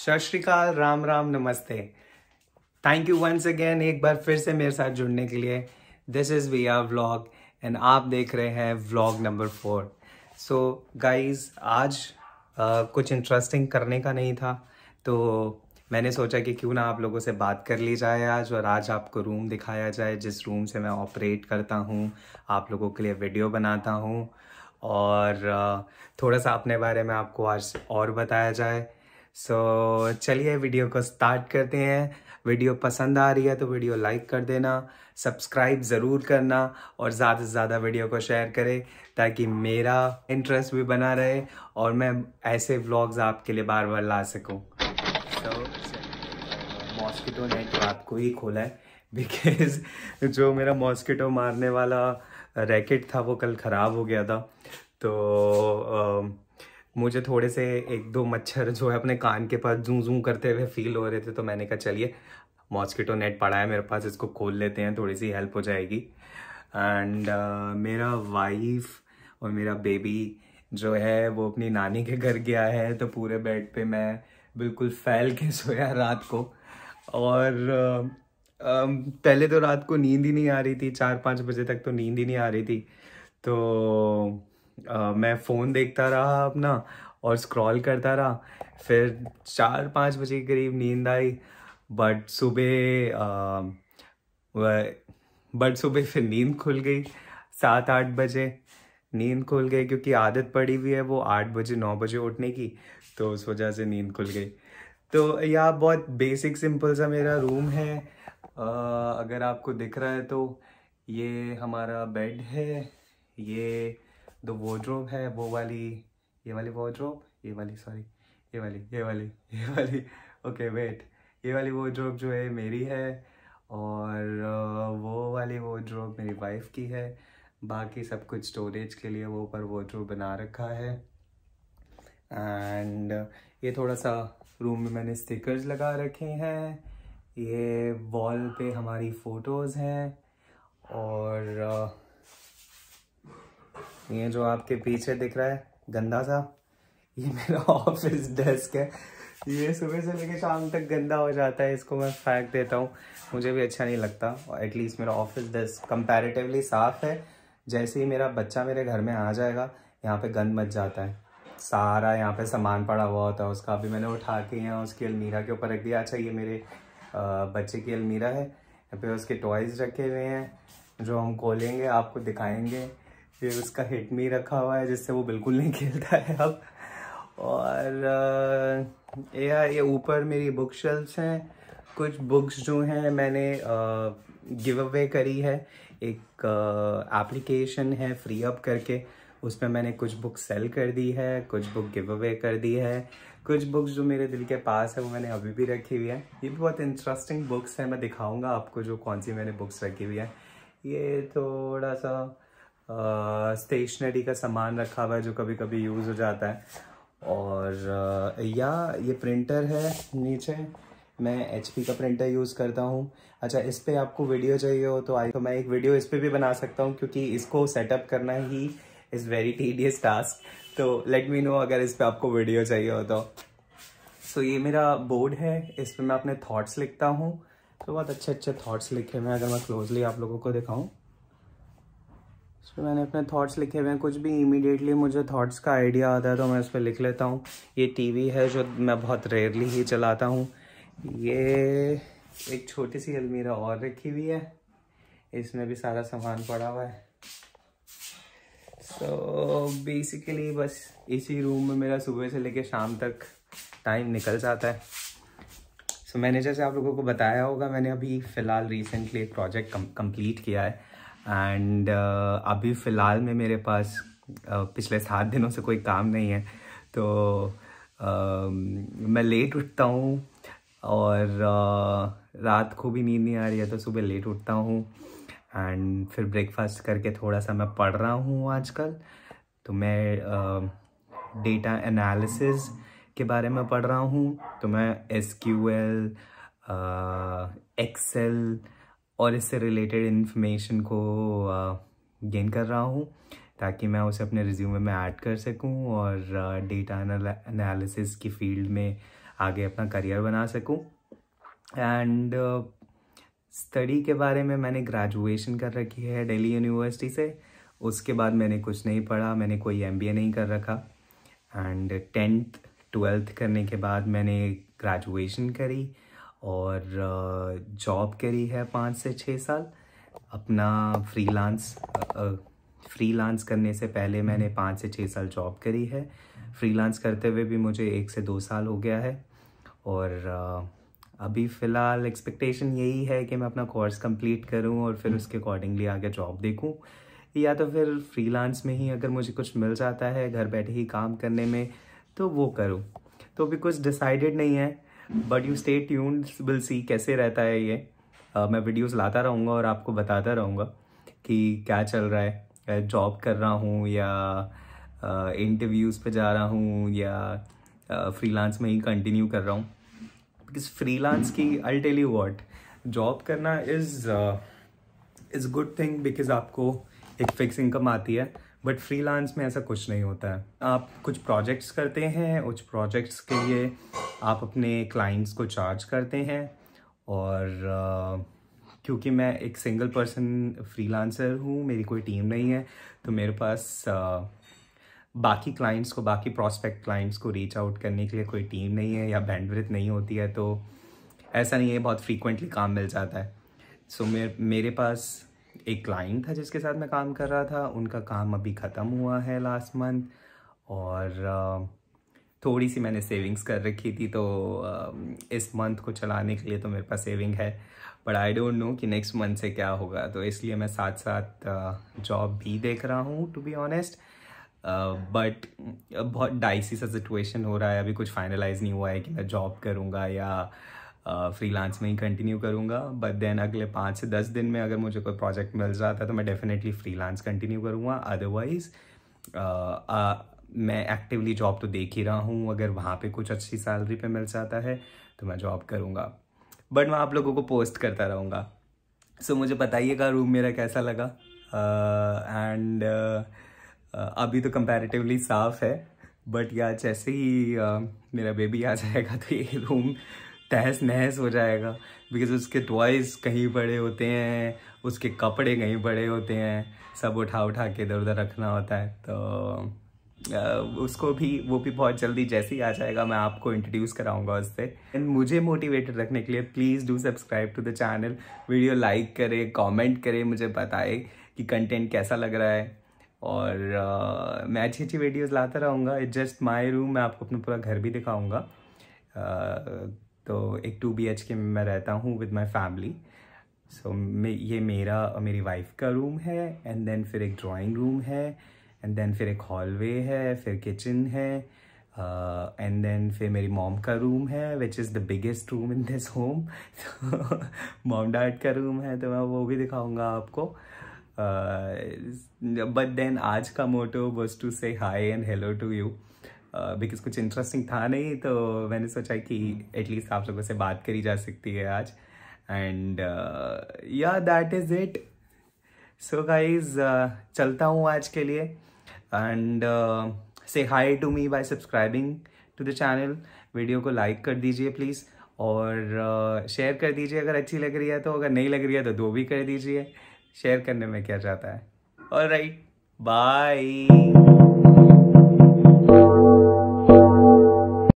सत श्रीकाल राम राम नमस्ते थैंक यू वंस अगेन एक बार फिर से मेरे साथ जुड़ने के लिए this is we are vlog and आप देख रहे हैं vlog number four so guys आज uh, कुछ इंटरेस्टिंग करने का नहीं था तो मैंने सोचा कि क्यों ना आप लोगों से बात कर ली जाए आज और आज आपको रूम दिखाया जाए जिस रूम से मैं ऑपरेट करता हूँ आप लोगों के लिए वीडियो बनाता हूँ और थोड़ा सा अपने बारे में आपको आज और बताया जाए सो so, चलिए वीडियो को स्टार्ट करते हैं वीडियो पसंद आ रही है तो वीडियो लाइक कर देना सब्सक्राइब ज़रूर करना और ज़्यादा से ज़्यादा वीडियो को शेयर करें ताकि मेरा इंटरेस्ट भी बना रहे और मैं ऐसे व्लॉग्स आपके लिए बार बार ला सकूं तो मॉस्किटो नेट आपको ही खोला है बिकॉज जो मेरा मॉस्किटो मारने वाला रैकेट था वो कल ख़राब हो गया था तो आ, मुझे थोड़े से एक दो मच्छर जो है अपने कान के पास जू जू करते हुए फील हो रहे थे तो मैंने कहा चलिए मॉस्किटो नेट पड़ा है मेरे पास इसको खोल लेते हैं थोड़ी सी हेल्प हो जाएगी एंड uh, मेरा वाइफ और मेरा बेबी जो है वो अपनी नानी के घर गया है तो पूरे बेड पे मैं बिल्कुल फैल के सोया रात को और uh, um, पहले तो रात को नींद ही नहीं आ रही थी चार पाँच बजे तक तो नींद ही नहीं आ रही थी तो मैं फ़ोन देखता रहा अपना और स्क्रॉल करता रहा फिर चार पाँच बजे के करीब नींद आई बट सुबह बट सुबह फिर नींद खुल गई सात आठ बजे नींद खुल गई क्योंकि आदत पड़ी हुई है वो आठ बजे नौ बजे उठने की तो उस वजह से नींद खुल गई तो यह बहुत बेसिक सिंपल सा मेरा रूम है आ, अगर आपको दिख रहा है तो ये हमारा बेड है ये दो वॉड्रोब है वो वाली ये वाली वॉड्रोब ये वाली सॉरी ये वाली ये वाली ये वाली ओके वेट ये वाली वॉड्रोब जो है मेरी है और uh, वो वाली वॉड्रोब मेरी वाइफ की है बाकी सब कुछ स्टोरेज के लिए वो ऊपर वॉड्रोब बना रखा है एंड ये थोड़ा सा रूम में मैंने स्टिकर्स लगा रखे हैं ये वॉल पे हमारी फ़ोटोज़ हैं और uh, ये जो आपके पीछे दिख रहा है गंदा सा ये मेरा ऑफिस डेस्क है ये सुबह से लेके शाम तक गंदा हो जाता है इसको मैं फेंक देता हूँ मुझे भी अच्छा नहीं लगता और एटलीस्ट मेरा ऑफिस डेस्क कंपैरेटिवली साफ़ है जैसे ही मेरा बच्चा मेरे घर में आ जाएगा यहाँ पे गंद मच जाता है सारा यहाँ पे सामान पड़ा हुआ होता है उसका अभी मैंने उठा के यहाँ उसकी अलमीरा के ऊपर रख दिया अच्छा ये मेरे बच्चे की अलमीरा है यहाँ पे उसके टॉयज़ रखे हुए हैं जो हम खोलेंगे आपको दिखाएंगे ये उसका हिट में ही रखा हुआ है जिससे वो बिल्कुल नहीं खेलता है अब और ये ऊपर मेरी बुक शेल्स हैं कुछ बुक्स जो हैं मैंने गिव अवे करी है एक एप्लीकेशन है फ्री अप करके उसमें मैंने कुछ बुक सेल कर दी है कुछ बुक गिव अवे कर दी है कुछ बुक्स जो मेरे दिल के पास है वो मैंने अभी भी रखी हुई है ये भी बहुत इंटरेस्टिंग बुक्स है मैं दिखाऊंगा आपको जो कौन सी मैंने बुक्स रखी हुई है ये थोड़ा सा स्टेशनरी का सामान रखा हुआ है जो कभी कभी यूज़ हो जाता है और या ये प्रिंटर है नीचे मैं एच का प्रिंटर यूज़ करता हूँ अच्छा इस पर आपको वीडियो चाहिए हो तो आई तो मैं एक वीडियो इस पर भी बना सकता हूँ क्योंकि इसको सेटअप करना ही इज़ वेरी टीडियस टास्क तो लेट मी नो अगर इस पर आपको वीडियो चाहिए हो तो सो so, ये मेरा बोर्ड है इस पर मैं अपने थाट्स लिखता हूँ तो बहुत अच्छे अच्छे थाट्स लिखे मैं अगर मैं क्लोजली आप लोगों को दिखाऊँ इस पर मैंने अपने थॉट्स लिखे हुए हैं कुछ भी इमीडिएटली मुझे थॉट्स का आइडिया आता है तो मैं इस पर लिख लेता हूँ ये टीवी है जो मैं बहुत रेयरली ही चलाता हूँ ये एक छोटी सी अलमीरा और रखी हुई है इसमें भी सारा सामान पड़ा हुआ है सो so, बेसिकली बस इसी रूम में मेरा सुबह से लेकर शाम तक टाइम निकल जाता है सो so, मैंने जैसे आप लोगों को बताया होगा मैंने अभी फ़िलहाल रिसेंटली एक प्रोजेक्ट कम, कम्प्लीट किया है एंड uh, अभी फ़िलहाल में मेरे पास uh, पिछले सात दिनों से कोई काम नहीं है तो uh, मैं लेट उठता हूँ और uh, रात को भी नींद नहीं आ रही है तो सुबह लेट उठता हूँ एंड फिर ब्रेकफास्ट करके थोड़ा सा मैं पढ़ रहा हूँ आजकल तो मैं डेटा uh, एनालिसिस के बारे में पढ़ रहा हूँ तो मैं एस क्यू एल एक्सेल और इससे रिलेटेड इन्फॉर्मेशन को गेन कर रहा हूँ ताकि मैं उसे अपने रिज्यूमे में ऐड कर सकूँ और डेटा एनालिसिस की फील्ड में आगे अपना करियर बना सकूँ एंड स्टडी के बारे में मैंने ग्रेजुएशन कर रखी है दिल्ली यूनिवर्सिटी से उसके बाद मैंने कुछ नहीं पढ़ा मैंने कोई एमबीए नहीं कर रखा एंड टेंथ ट्वेल्थ करने के बाद मैंने ग्रेजुएशन करी और जॉब करी है पाँच से छः साल अपना फ्रीलांस फ्रीलांस करने से पहले हम्म। मैंने पाँच से छः साल जॉब करी है फ्रीलांस करते हुए भी मुझे एक से दो साल हो गया है और अभी फ़िलहाल एक्सपेक्टेशन यही है कि मैं अपना कोर्स कंप्लीट करूं और फिर हम्म। उसके अकॉर्डिंगली आगे जॉब देखूं या तो फिर फ्रीलांस में ही अगर मुझे कुछ मिल जाता है घर बैठे ही काम करने में तो वो करूं तो अभी कुछ डिसाइडेड नहीं है but you stay tuned will see कैसे रहता है ये uh, मैं वीडियोस लाता रहूँगा और आपको बताता रहूँगा कि क्या चल रहा है जॉब कर रहा हूँ या इंटरव्यूज़ uh, पे जा रहा हूँ या फ्री uh, में ही कंटिन्यू कर रहा हूँ बिकॉज लांस की I tell you what job करना is is good thing because आपको एक फिक्स इनकम आती है बट फ्री में ऐसा कुछ नहीं होता है आप कुछ प्रोजेक्ट्स करते हैं कुछ प्रोजेक्ट्स के लिए आप अपने क्लाइंट्स को चार्ज करते हैं और क्योंकि मैं एक सिंगल पर्सन फ्रीलांसर हूँ मेरी कोई टीम नहीं है तो मेरे पास बाकी क्लाइंट्स को बाकी प्रॉस्पेक्ट क्लाइंट्स को रीच आउट करने के लिए कोई टीम नहीं है या बैंडविथ नहीं होती है तो ऐसा नहीं है बहुत फ्रीक्वेंटली काम मिल जाता है सो so, मेरे पास एक क्लाइंट था जिसके साथ मैं काम कर रहा था उनका काम अभी ख़त्म हुआ है लास्ट मंथ और थोड़ी सी मैंने सेविंग्स कर रखी थी तो इस मंथ को चलाने के लिए तो मेरे पास सेविंग है बट आई डोंट नो कि नेक्स्ट मंथ से क्या होगा तो इसलिए मैं साथ साथ जॉब भी देख रहा हूँ टू बी ऑनेस्ट बट बहुत डाइसी सा सिचुएशन हो रहा है अभी कुछ फाइनलाइज नहीं हुआ है कि मैं जॉब करूँगा या फ्री uh, में ही कंटिन्यू करूँगा बट देन अगले पाँच से दस दिन में अगर मुझे कोई प्रोजेक्ट मिल जाता है तो मैं डेफिनेटली लांस कंटिन्यू करूँगा अदरवाइज़ मैं एक्टिवली जॉब तो देख ही रहा हूँ अगर वहाँ पे कुछ अच्छी सैलरी पे मिल जाता है तो मैं जॉब करूँगा बट मैं आप लोगों को पोस्ट करता रहूँगा सो so, मुझे बताइएगा रूम मेरा कैसा लगा एंड uh, uh, uh, अभी तो कंपैरेटिवली साफ़ है बट या जैसे ही uh, मेरा बेबी आ जाएगा तो ये रूम तहस नहस हो जाएगा बिकॉज उसके टॉयज़ कहीं बड़े होते हैं उसके कपड़े कहीं बड़े होते हैं सब उठा उठा के इधर उधर रखना होता है तो उसको भी वो भी बहुत जल्दी जैसे ही आ जाएगा मैं आपको इंट्रोड्यूस कराऊंगा उससे एंड मुझे मोटिवेटेड रखने के लिए please do subscribe to the channel video like करे कमेंट करे मुझे बताए कि कंटेंट कैसा लग रहा है और uh, मैं अच्छी अच्छी वीडियोस लाता रहूँगा इट जस्ट माय रूम मैं आपको अपना पूरा घर भी दिखाऊँगा uh, तो एक टू बी एच के में मैं रहता हूँ विद माई फैमिली सो ये मेरा मेरी वाइफ का रूम है एंड देन फिर एक ड्राॅइंग रूम है एंड देन फिर एक हॉलवे है फिर किचन है एंड uh, देन फिर मेरी मॉम का रूम है which is the biggest room in this home mom dad का रूम है तो मैं वो भी दिखाऊंगा आपको बट uh, देन आज का मोटो बस to say hi and hello to you because कुछ इंटरेस्टिंग था नहीं तो मैंने सोचा कि एटलीस्ट आप लोगों से बात करी जा सकती है आज एंड या that is it so guys चलता हूँ आज के लिए and say hi to me by subscribing to the channel video को लाइक कर दीजिए प्लीज़ और शेयर uh, कर दीजिए अगर अच्छी लग रही है तो अगर नहीं लग रही है तो दो भी कर दीजिए शेयर करने में क्या जाता है और राइट बाय